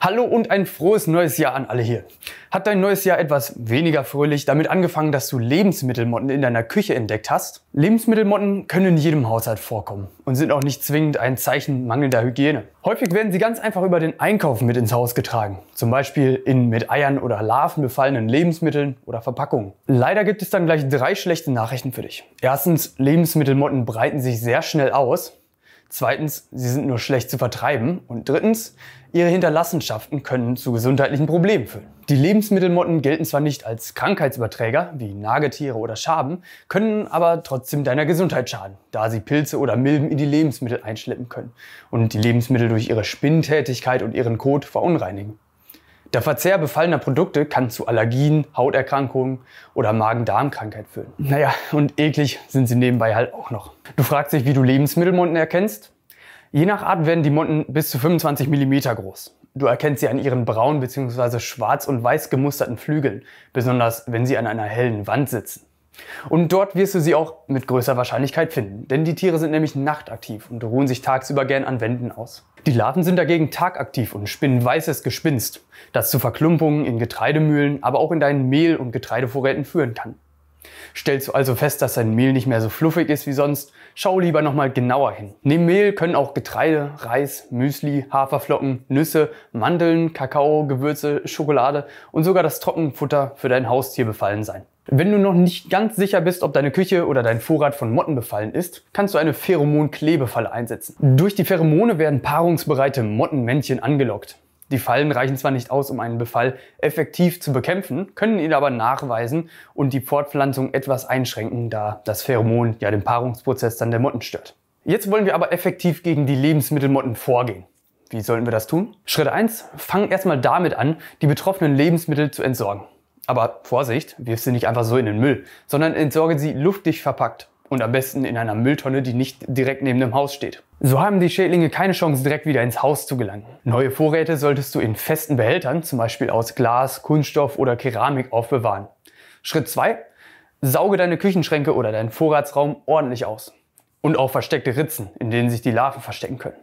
Hallo und ein frohes neues Jahr an alle hier. Hat dein neues Jahr etwas weniger fröhlich damit angefangen, dass du Lebensmittelmotten in deiner Küche entdeckt hast? Lebensmittelmotten können in jedem Haushalt vorkommen und sind auch nicht zwingend ein Zeichen mangelnder Hygiene. Häufig werden sie ganz einfach über den Einkauf mit ins Haus getragen, zum Beispiel in mit Eiern oder Larven befallenen Lebensmitteln oder Verpackungen. Leider gibt es dann gleich drei schlechte Nachrichten für dich. Erstens, Lebensmittelmotten breiten sich sehr schnell aus Zweitens, sie sind nur schlecht zu vertreiben. Und drittens, ihre Hinterlassenschaften können zu gesundheitlichen Problemen führen. Die Lebensmittelmotten gelten zwar nicht als Krankheitsüberträger, wie Nagetiere oder Schaben, können aber trotzdem deiner Gesundheit schaden, da sie Pilze oder Milben in die Lebensmittel einschleppen können und die Lebensmittel durch ihre Spinnentätigkeit und ihren Kot verunreinigen. Der Verzehr befallener Produkte kann zu Allergien, Hauterkrankungen oder Magen-Darm-Krankheit führen. Naja, und eklig sind sie nebenbei halt auch noch. Du fragst dich, wie du Lebensmittelmonden erkennst? Je nach Art werden die Monden bis zu 25 mm groß. Du erkennst sie an ihren braun bzw. schwarz und weiß gemusterten Flügeln, besonders wenn sie an einer hellen Wand sitzen. Und dort wirst du sie auch mit größer Wahrscheinlichkeit finden, denn die Tiere sind nämlich nachtaktiv und ruhen sich tagsüber gern an Wänden aus. Die Larven sind dagegen tagaktiv und spinnen weißes Gespinst, das zu Verklumpungen in Getreidemühlen, aber auch in deinen Mehl- und Getreidevorräten führen kann. Stellst du also fest, dass dein Mehl nicht mehr so fluffig ist wie sonst, schau lieber nochmal genauer hin. Neben Mehl können auch Getreide, Reis, Müsli, Haferflocken, Nüsse, Mandeln, Kakao, Gewürze, Schokolade und sogar das Trockenfutter für dein Haustier befallen sein. Wenn du noch nicht ganz sicher bist, ob deine Küche oder dein Vorrat von Motten befallen ist, kannst du eine Pheromon-Klebefalle einsetzen. Durch die Pheromone werden paarungsbereite Mottenmännchen angelockt. Die Fallen reichen zwar nicht aus, um einen Befall effektiv zu bekämpfen, können ihn aber nachweisen und die Fortpflanzung etwas einschränken, da das Pheromon ja den Paarungsprozess dann der Motten stört. Jetzt wollen wir aber effektiv gegen die Lebensmittelmotten vorgehen. Wie sollten wir das tun? Schritt 1. Fang erstmal damit an, die betroffenen Lebensmittel zu entsorgen. Aber Vorsicht, wirf sie nicht einfach so in den Müll, sondern entsorge sie luftdicht verpackt und am besten in einer Mülltonne, die nicht direkt neben dem Haus steht. So haben die Schädlinge keine Chance, direkt wieder ins Haus zu gelangen. Neue Vorräte solltest du in festen Behältern, zum Beispiel aus Glas, Kunststoff oder Keramik, aufbewahren. Schritt 2. Sauge deine Küchenschränke oder deinen Vorratsraum ordentlich aus. Und auch versteckte Ritzen, in denen sich die Larven verstecken können.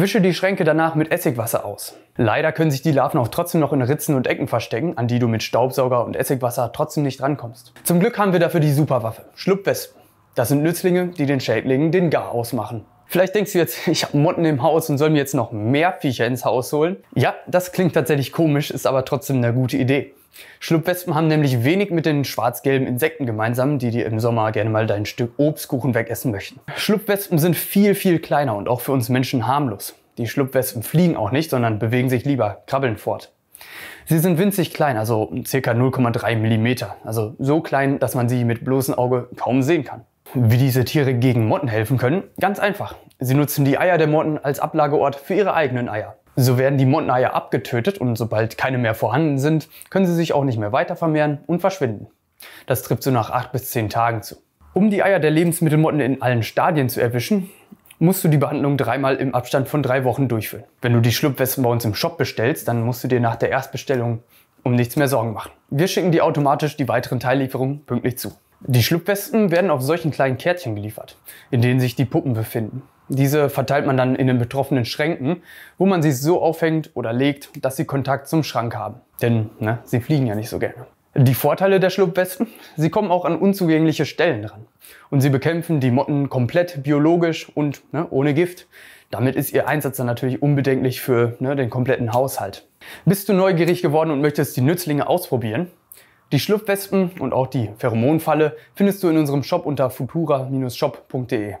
Wische die Schränke danach mit Essigwasser aus. Leider können sich die Larven auch trotzdem noch in Ritzen und Ecken verstecken, an die du mit Staubsauger und Essigwasser trotzdem nicht rankommst. Zum Glück haben wir dafür die Superwaffe, Schlupfwespen. Das sind Nützlinge, die den Schädlingen den Gar ausmachen. Vielleicht denkst du jetzt, ich habe Motten im Haus und soll mir jetzt noch mehr Viecher ins Haus holen. Ja, das klingt tatsächlich komisch, ist aber trotzdem eine gute Idee. Schlupfwespen haben nämlich wenig mit den schwarz-gelben Insekten gemeinsam, die dir im Sommer gerne mal dein Stück Obstkuchen wegessen möchten. Schlupfwespen sind viel, viel kleiner und auch für uns Menschen harmlos. Die Schlupfwespen fliegen auch nicht, sondern bewegen sich lieber, krabbeln fort. Sie sind winzig klein, also ca. 0,3 mm, also so klein, dass man sie mit bloßem Auge kaum sehen kann. Wie diese Tiere gegen Motten helfen können? Ganz einfach. Sie nutzen die Eier der Motten als Ablageort für ihre eigenen Eier. So werden die Monteneier abgetötet und sobald keine mehr vorhanden sind, können sie sich auch nicht mehr weiter vermehren und verschwinden. Das trifft so nach acht bis zehn Tagen zu. Um die Eier der Lebensmittelmotten in allen Stadien zu erwischen, musst du die Behandlung dreimal im Abstand von drei Wochen durchführen. Wenn du die Schlupfwespen bei uns im Shop bestellst, dann musst du dir nach der Erstbestellung um nichts mehr Sorgen machen. Wir schicken dir automatisch die weiteren Teillieferungen pünktlich zu. Die Schlupfwespen werden auf solchen kleinen Kärtchen geliefert, in denen sich die Puppen befinden. Diese verteilt man dann in den betroffenen Schränken, wo man sie so aufhängt oder legt, dass sie Kontakt zum Schrank haben. Denn ne, sie fliegen ja nicht so gerne. Die Vorteile der Schlupfwesten? Sie kommen auch an unzugängliche Stellen dran. Und sie bekämpfen die Motten komplett biologisch und ne, ohne Gift. Damit ist ihr Einsatz dann natürlich unbedenklich für ne, den kompletten Haushalt. Bist du neugierig geworden und möchtest die Nützlinge ausprobieren? Die Schlupfwespen und auch die Pheromonfalle findest du in unserem Shop unter futura-shop.de.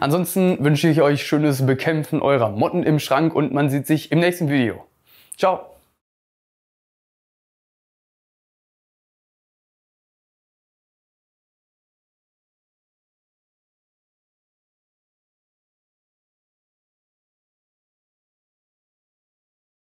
Ansonsten wünsche ich euch schönes Bekämpfen eurer Motten im Schrank und man sieht sich im nächsten Video. Ciao!